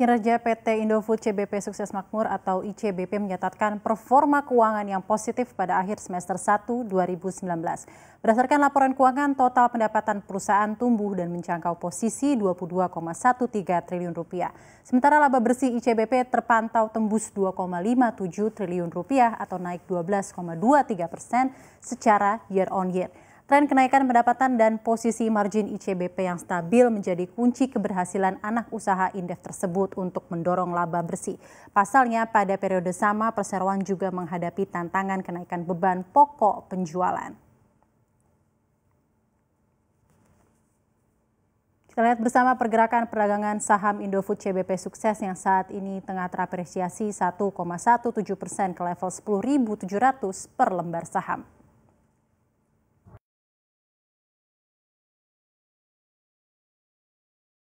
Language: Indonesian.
Kinerja PT Indofood CBP Sukses Makmur atau ICBP menyatakan performa keuangan yang positif pada akhir semester 1 2019. Berdasarkan laporan keuangan, total pendapatan perusahaan tumbuh dan menjangkau posisi 22,13 triliun rupiah. Sementara laba bersih ICBP terpantau tembus 2,57 triliun rupiah atau naik 12,23 persen secara year on year. Tren kenaikan pendapatan dan posisi margin ICBP yang stabil menjadi kunci keberhasilan anak usaha indef tersebut untuk mendorong laba bersih. Pasalnya pada periode sama perseroan juga menghadapi tantangan kenaikan beban pokok penjualan. Kita lihat bersama pergerakan perdagangan saham Indofood CBP sukses yang saat ini tengah terapresiasi 1,17 persen ke level 10.700 per lembar saham.